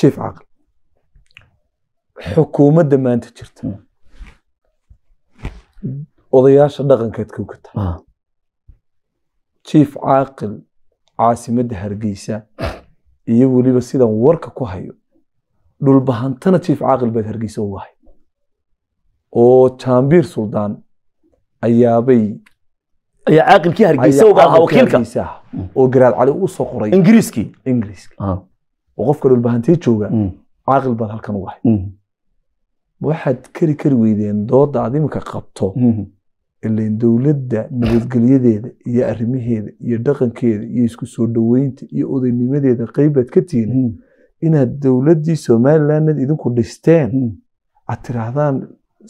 jief caqli xukuumadda maanta jirta hmm. odayaasha dhaqankeed koga tahay jief caaqil caasimadda hargeysa iyo weliba sidan warka ku hayo dhulbahantana jief caaqil baad hargeysa uga hay oo jaambiir suldaan ayaabay ayaa caaqilkii hargeysa hmm. oo garaad cali u qoray ingiriiskii ingiriiska ah oo qofka dhulbahantii jooga mm. caaqil baad halkan ugahay mm. waxaad kari kari weydeen dooda aad imika qabto mm. ilain dowladda nabadgelyadeeda iyo arrimaheeda iyo dhaqankeeda iyo isku soo dhoweynta iyo odaynimadeeda qaybaad ka tihin inaad dowladdii somalilanad idinku dhisteen aad tiraahdaan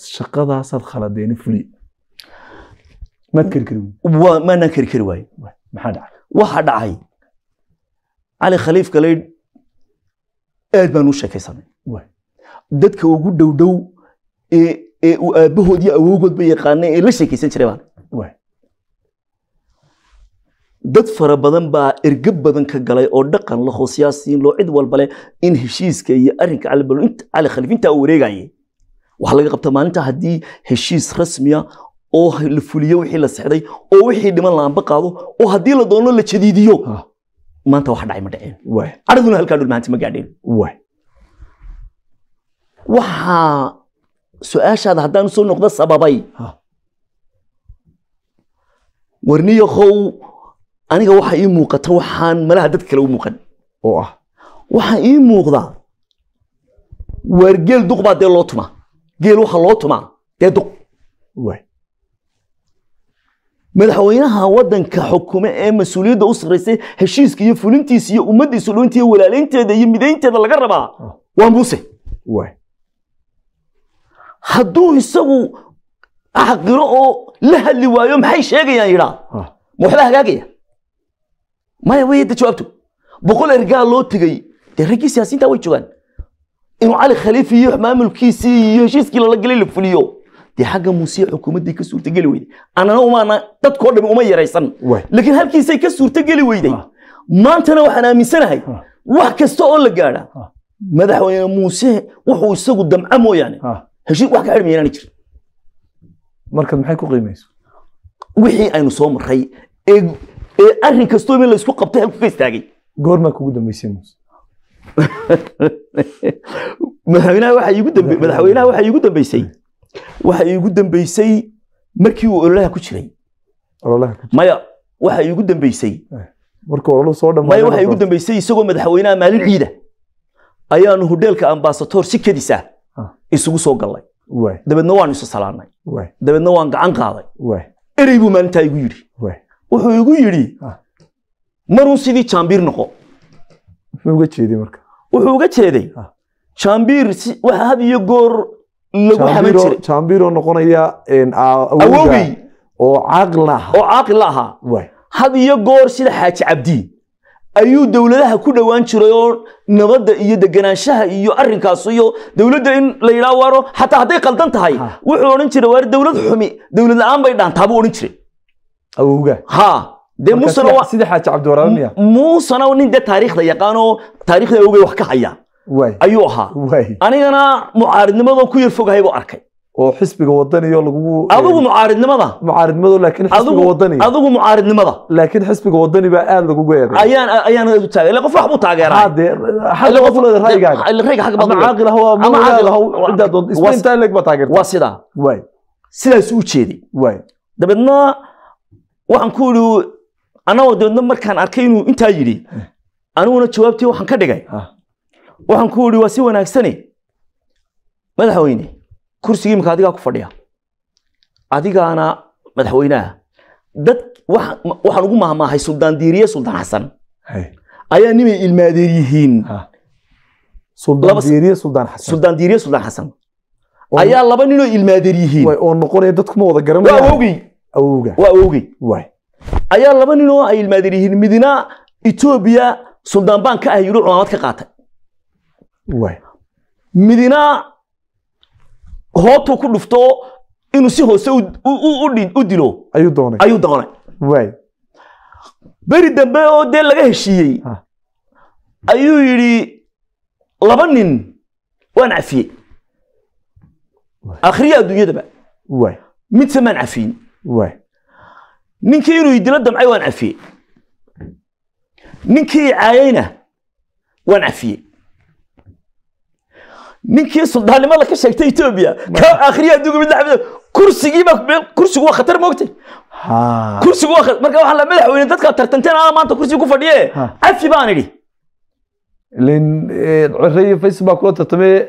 shaqadaasaad khaladeena fuliy maanaan kari kari waaye maxaa dhacay waxaa dhacay cali khaliif galeydh aad baan u sheekaysanay dadka ugu dhowdhow ee u aabbahood iyo awogoodba yaqaana ee la sheekaysan jiray baan dad fara badan baa erge badan ka galay oo dhaqan lahoo siyaasiin loo cid walbale in heshiiska iyo arrinka cali khaliif intaa uu wareegaye waxaa laga qabta maalinta haddii heshiis rasmiya ah oo la fuliyo wixii la sexday oo wixii dhiman laanba qaado oo haddii la doono la jadiidiyo ah maanta wax dhacay ma dhaceen cadhiguna halkaa dhul maanta ma gaadheen waxaa su-aashaada haddaan soo noqdo sababay warniyakow aniga waxa ii muuqata waxaan malaha dad kale u muuqan oo ah waxaa ii muuqda waar geel duq baa dee loo tumaa geel waxa loo tumaa dee duq madaxweynaha wadanka xukume ee mas-uuliyadda u sarraysay heshiiska iyo fulintiisa iyo ummaddiisa dhunta iyo walaalaynteeda iyo midaynteeda laga rabaa waa muuse hadduu isagu caqiro oo la hadli waayo maxay sheegayaan yidhaa ma waxba hagaagaya maya way hadda jawaabtu boqol ergaa loo tegay dee raggii siyaasiyinta way joogaan inuu cali khaliif iyo maamulkiisii iyo heshiiskii lala gelay la fuliyo dee xagga muuse xukuumadday ka suurtageli weyday anana umaana dadkoo dhami uma yaraysan laakiin halkiisay ka suurtageli weyday maantana waxaan aaminsanahay wax kasta oo la gaadha madaxweyne muuse wuxuu isagu damca mooyaane heshiis wax ka xidhmi inaana jirin markaad maxay ku qiimayso wixii aynu soo marray ee ee kastoo in la isku halku ka istaagay goormaa kugu dambeysay muuse madaxweynaha waxaa iigu dambe madaxweynaha waxaa iigu dambeysay waxa igu dambeysay markii uu ololaha ku jiray maya waxa iigu dambeysay eh, maya waxa iigu dambeysay isagoo madaxweynaha maalin ciida ayaanu hudheelka ambasator si kadis ah isugu soo galay dabeedna waanu isu salaanay dabeedna waan gacan qaaday erey buu maalintaa igu yidhi wuxuu igu yidhi ah. marun sidii jaambiir noqo wuxuu uga jeeday ah. jaambiir had iyo goor jambiro noqonaya awogey oo caaqil la ahaa had iyo goor sida xaaji cabdi ayuu dowladaha ku dhowaan jiray oo nabadda iyo deganaanshaha iyo arrinkaas iyo dowladda in la waaro xataa hadday qaldan tahay wuxuu odhan jiray waar dowlad xumi dowlad la-aan bay dhaantaa buu odhan jiray awowga ha dee muusena nin dee taariikhda yaqaan taariikhda awogay wax ka haya ayuu ahaa anigana mucaaridnimadoo ku yar fogahay buu arkay oo xisbiga wadaniyo lagugu adigu mucaaridnimada mucaaridnimada laakiin xisbiga wadani adigu mucaaridnimada laakiin xisbiga wadani baa aad lagugu eedeey ayaan ayaan u taagay ila qof wax taageeraa hade xal qof leeyahay raygaaga rayga xaq badan ama caaqil ahwa ama caaqil ahwa inta doon isbeen taaleg ba taageerta waa sida way sidaas u jeedi way dabeedna waxaan ku iri anagoo dabeedna markaan arkay inuu intaa yidhi eh. aniguna jawaabtii waxaan ka dhigay ah waxaan ku idhi waa si wanaagsane madaxweyne kursigii imika adigaa ku fadhiya adigaana madaxweynaha dad waxaan ugu mahmaahay suldaan diiriye suldaan xasan ayaa nimay ilmaadeer yihiin suldaan diiriye suldaan xasan ayaa laba ninoo ilmaadeer yihiin oo noqonaya dadkuma wada garanayawaa awogey waa awogey ayaa laba ninoo ay ilmaadeer yihiin midna etoobiya suldaan baan ka ah yidhi culamad ka qaatay midina hootuu ku dhufto inuu si hoose u dilo ayuu doonay beri dambe oo dee laga heshiiyey ayuu yidhi laba nin waan cafiyey akhriya adduunyadaba midse maan cafiyin ninkii inuu idilo damcay waan cafiyey ninkii icaayeyna waan cafiyey ninkii suldaannimada laka sheegtay etoobiya ka akhriya adduunka mid laxmid kursigii baa kursigu waa khatar moogtay kursigu waa marka waxaa la madaxweyne dadkaa tartanteen aa maanta kursiga ku fadhiye cafi baan idhi ilan eh, cirre facebook loo tartamee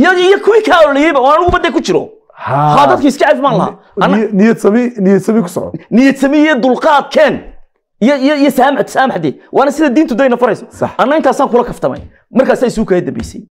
iyo kuwii ka ololiyeyba oo anugu badda ku jiro ha dadki iska cafi baan lahaa ku soco niyad iyo dulqaad keen iyo iyo waana sida diintu dayna farayso anna intaasaan kula kaftamay markaasa isuu kaga dambeysay